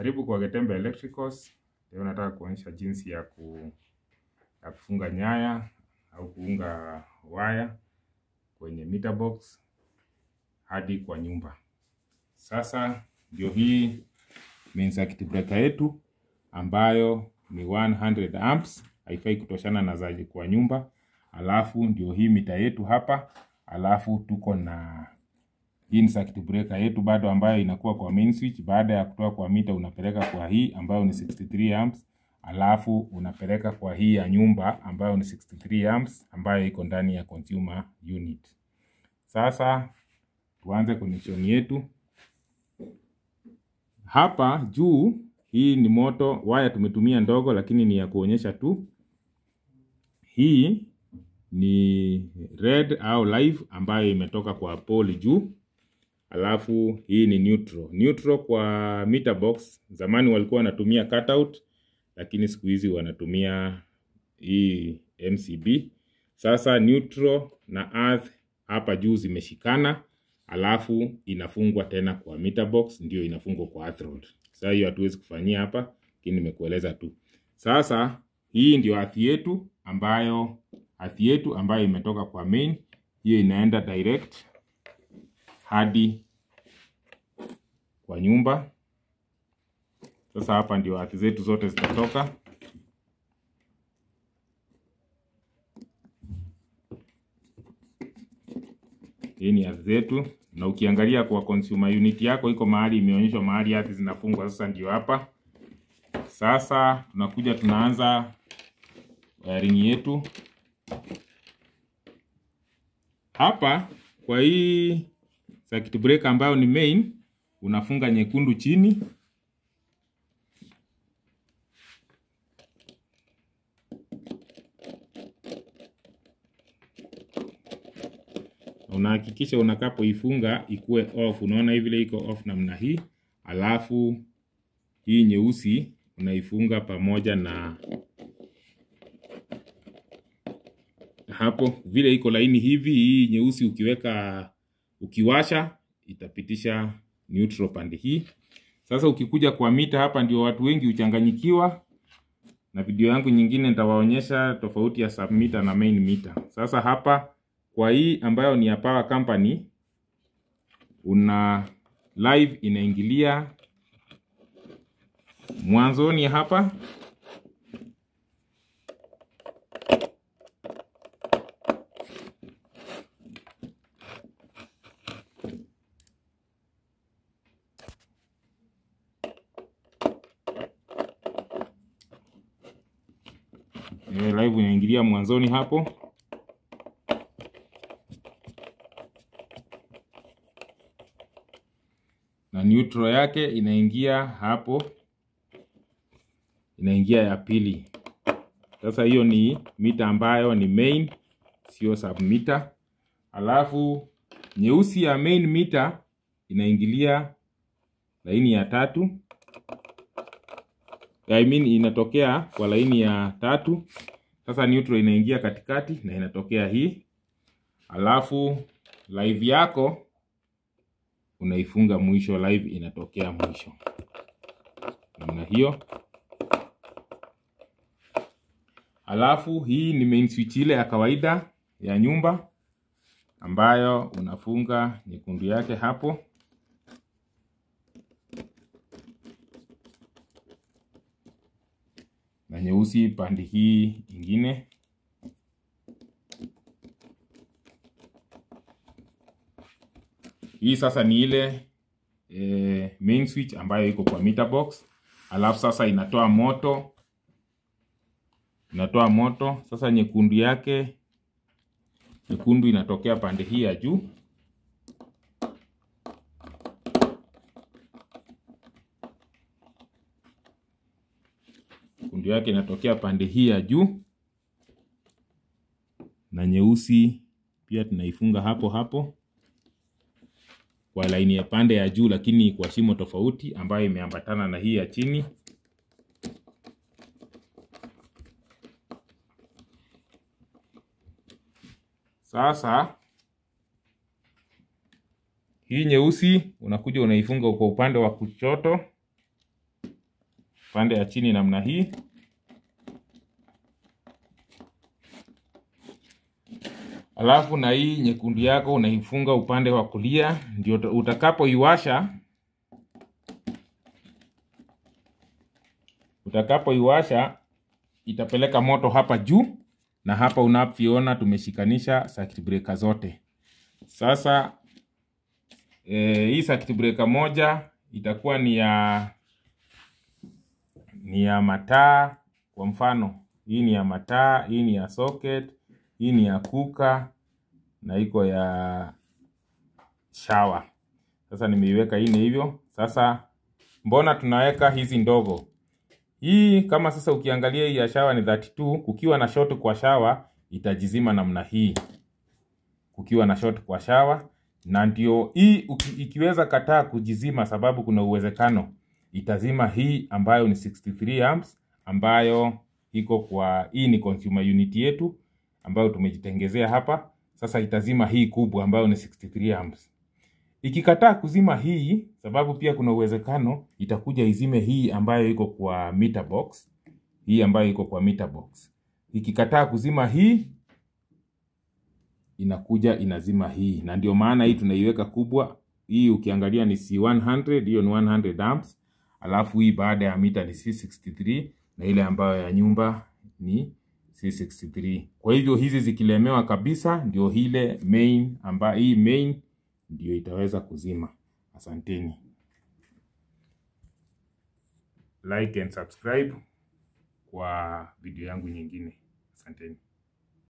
Karibu kwa Getembe Electricals. Leo nataka kuonyesha jinsi ya, ku, ya kufunga nyaya au kuunga waya kwenye meter box hadi kwa nyumba. Sasa ndio hii main circuit breaker yetu ambayo ni 100 amps, haifai kutoshana na zaji kwa nyumba. Alafu ndio hii mita yetu hapa, alafu tuko na hii ni circuit breaker yetu bado ambayo inakuwa kwa main switch. Baada ya kutoa kwa mita unapeleka kwa hii ambayo ni 63 amps, alafu unapeleka kwa hii ya nyumba ambayo ni 63 amps ambayo iko ndani ya consumer unit. Sasa tuanze connection yetu. Hapa juu hii ni moto waya tumetumia ndogo, lakini ni ya kuonyesha tu. Hii ni red au live ambayo imetoka kwa pole juu alafu hii ni neutral. Neutral kwa meter box, zamani walikuwa wanatumia cutout, lakini siku hizi wanatumia hii MCB. Sasa neutral na earth hapa juu zimeshikana, alafu inafungwa tena kwa meter box, ndio inafungwa kwa earth rod. Sasa hiyo hatuwezi kufanyia hapa, lakini nimekueleza tu. Sasa hii ndio earth yetu ambayo earth yetu ambayo imetoka kwa main, hiyo inaenda direct hadi kwa nyumba. Sasa hapa ndio hati zetu zote zitatoka. Hii ni hati zetu, na ukiangalia kwa consumer unit yako iko mahali imeonyeshwa mahali hati zinafungwa. Sasa ndio hapa. Sasa tunakuja tunaanza wiring eh, yetu hapa kwa hii circuit breaker ambayo ni main unafunga nyekundu chini unahakikisha unakapoifunga ikuwe off. Unaona hivi ile iko off namna hii, alafu hii nyeusi unaifunga pamoja na hapo, vile iko laini hivi. Hii nyeusi ukiweka, ukiwasha itapitisha neutral pande hii. Sasa ukikuja kwa mita hapa ndio watu wengi huchanganyikiwa, na video yangu nyingine nitawaonyesha tofauti ya submeter na main meter. Sasa hapa kwa hii ambayo ni ya Power Company una live inaingilia mwanzoni hapa eh, live inaingilia mwanzoni hapo na neutral yake inaingia hapo, inaingia ya pili. Sasa hiyo ni mita ambayo ni main, sio submeter. Alafu nyeusi ya main meter inaingilia laini ya tatu I mean inatokea kwa laini ya tatu. Sasa neutral inaingia katikati na inatokea hii, alafu live yako unaifunga mwisho, live inatokea mwisho namna hiyo. Alafu hii ni main switch ile ya kawaida ya nyumba ambayo unafunga nyekundu yake hapo. na nyeusi pande hii ingine. Hii sasa ni ile e, main switch ambayo iko kwa meter box, alafu sasa inatoa moto, inatoa moto sasa. Nyekundu yake nyekundu inatokea pande hii ya juu Fundo yake inatokea pande hii ya juu, na nyeusi pia tunaifunga hapo hapo kwa laini ya pande ya juu, lakini kwa shimo tofauti ambayo imeambatana na hii ya chini. Sasa hii nyeusi unakuja unaifunga kwa upande wa kuchoto pande ya chini namna hii. Alafu na hii nyekundu yako unaifunga upande wa kulia, ndio utakapoiwasha utakapoiwasha itapeleka moto hapa juu, na hapa unavyoona tumeshikanisha circuit breaker zote. Sasa e, hii circuit breaker moja itakuwa ni ya ni ya mataa kwa mfano hii ni ya mataa hii ni ya socket hii ni ya kuka na iko ya shawa sasa nimeiweka hii ni hivyo sasa mbona tunaweka hizi ndogo hii kama sasa ukiangalia hii ya shawa ni 32 kukiwa na short kwa shawa itajizima namna hii kukiwa na short kwa shawa na ndio hii ikiweza kataa kujizima sababu kuna uwezekano itazima hii ambayo ni 63 amps ambayo iko kwa hii ni consumer unit yetu ambayo tumejitengezea hapa. Sasa itazima hii kubwa ambayo ni 63 amps. Ikikataa kuzima hii, sababu pia kuna uwezekano itakuja izime hii ambayo iko kwa meter box, hii ambayo iko kwa meter box. Ikikataa kuzima hii inakuja inazima hii, na ndio maana hii tunaiweka kubwa. Hii ukiangalia ni C100, hiyo ni 100 amps alafu hii baada ya mita ni C63 na ile ambayo ya nyumba ni C63. Kwa hivyo hizi zikilemewa kabisa, ndio ile main ambayo hii main ndio itaweza kuzima. Asanteni, like and subscribe kwa video yangu nyingine. Asanteni.